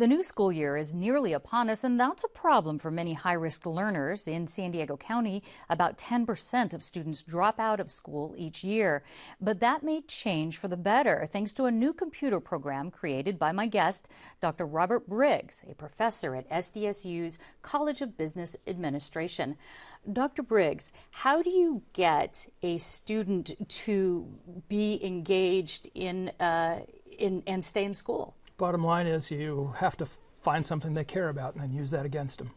The new school year is nearly upon us, and that's a problem for many high risk learners. In San Diego County, about 10% of students drop out of school each year. But that may change for the better thanks to a new computer program created by my guest, Dr. Robert Briggs, a professor at SDSU's College of Business Administration. Dr. Briggs, how do you get a student to be engaged in, uh, in and stay in school? Bottom line is you have to find something they care about and then use that against them.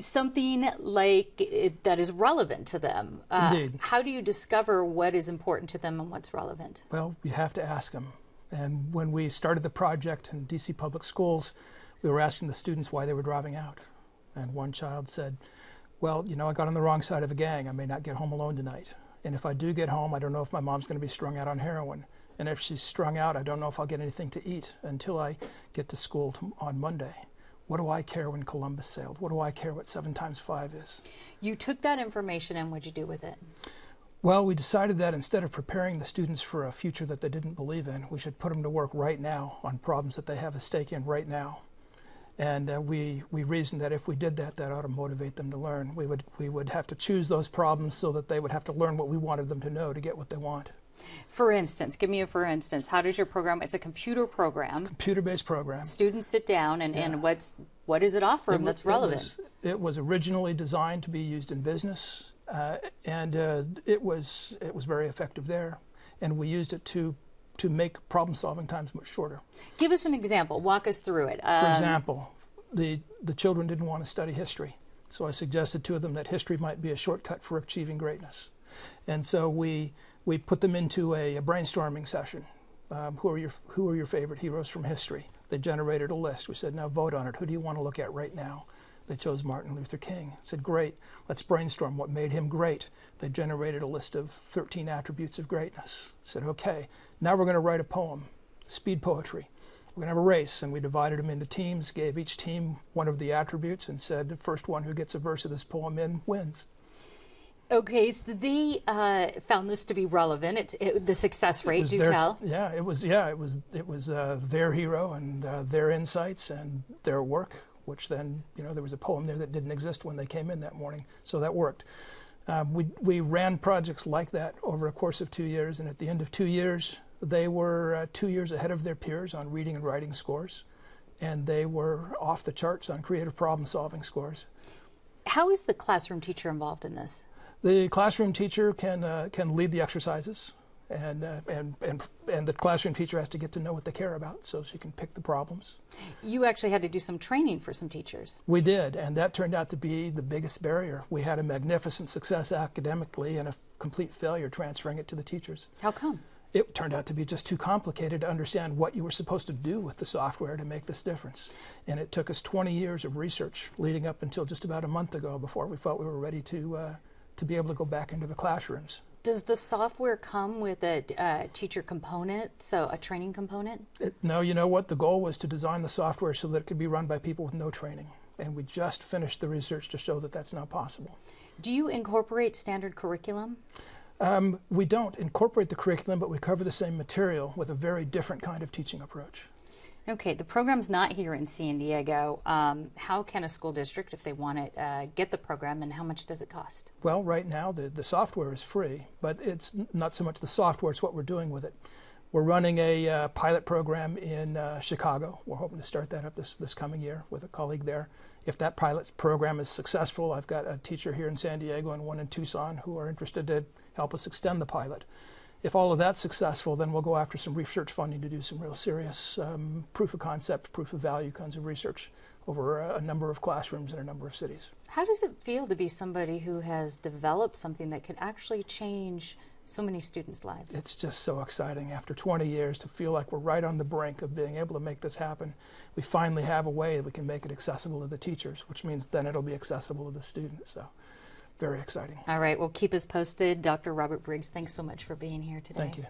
Something like it, eh, that is relevant to them. Uh, Indeed. How do you discover what is important to them and what's relevant? Well, you have to ask them. And when we started the project in DC Public Schools, we were asking the students why they were dropping out. And one child said, Well, you know, I got on the wrong side of a gang. I may not get home alone tonight. And if I do get home, I don't know if my mom's going to be strung out on heroin. And if she's strung out, I don't know if I'll get anything to eat until I get to school on Monday. What do I care when Columbus sailed? What do I care what seven times five is? You took that information and what'd you do with it? Well, we decided that instead of preparing the students for a future that they didn't believe in, we should put them to work right now on problems that they have a stake in right now. And uh, we, we reasoned that if we did that, that ought to motivate them to learn. We would, we would have to choose those problems so that they would have to learn what we wanted them to know to get what they want. For instance, give me a for instance. How does your program? It's a computer program. computer-based program. Students sit down, and, and what's what does it offer them that's relevant? It was, it was originally designed to be used in business, uh, and uh, it was it was very effective there, and we used it to to make problem solving times much shorter. Give us an example. Walk us through it. Um, For example, the the children didn't want to study history, so I suggested to them that history might be a shortcut for achieving greatness, and so we we put them into a, a brainstorming session. Um, who are your Who are your favorite heroes from history? They generated a list. We said, now vote on it. Who do you want to look at right now? They chose Martin Luther King. I said, great. Let's brainstorm what made him great. They generated a list of 13 attributes of greatness. I said, okay. Now we're going to write a poem, speed poetry. We're going to have a race, and we divided them into teams. Gave each team one of the attributes, and said, the first one who gets a verse of this poem in wins. Okay, so they uh, found this to be relevant. It's it, the success rate. Do their, tell. Yeah, it was. Yeah, it was. It was uh, their hero and uh, their insights and their work, which then you know there was a poem there that didn't exist when they came in that morning, so that worked. Um, we we ran projects like that over a course of two years, and at the end of two years, they were uh, two years ahead of their peers on reading and writing scores, and they were off the charts on creative problem solving scores. How is the classroom teacher involved in this? The classroom teacher can, uh, can lead the exercises, and, uh, and, and, and the classroom teacher has to get to know what they care about so she can pick the problems. You actually had to do some training for some teachers. We did, and that turned out to be the biggest barrier. We had a magnificent success academically and a complete failure transferring it to the teachers. How come? it turned out to be just too complicated to understand what you were supposed to do with the software to make this difference. And it took us 20 years of research leading up until just about a month ago before we felt we were ready to uh, to be able to go back into the classrooms. Does the software come with a uh, teacher component, so a training component? It, no, you know what? The goal was to design the software so that it could be run by people with no training. And we just finished the research to show that that's not possible. Do you incorporate standard curriculum? Um, we don't incorporate the curriculum, but we cover the same material with a very different kind of teaching approach. Okay, the program's not here in San Diego. Um, how can a school district, if they want it, uh, get the program, and how much does it cost? Well, right now the, the software is free, but it's not so much the software, it's what we're doing with it. We're running a uh, pilot program in uh, Chicago. We're hoping to start that up this, this coming year with a colleague there. If that pilot program is successful, I've got a teacher here in San Diego and one in Tucson who are interested to help us extend the pilot. If all of that's successful, then we'll go after some research funding to do some real serious um, proof of concept, proof of value kinds of research over a, a, number of classrooms in a number of cities. How does it feel to be somebody who has developed something that could actually change so many students' lives? It's just so exciting after 20 years to feel like we're right on the brink of being able to make this happen. We finally have a way that we can make it accessible to the teachers, which means then it'll be accessible to the students. So very exciting. All right, well, keep us posted. Dr. Robert Briggs, thanks so much for being here today. Thank you.